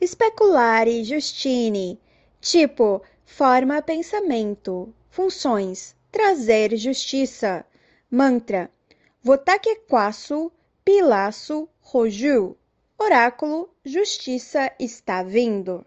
especulare Justine. Tipo, forma pensamento. Funções: trazer justiça. Mantra: Votake quasso, pilaço, roju. Oráculo: Justiça está vindo.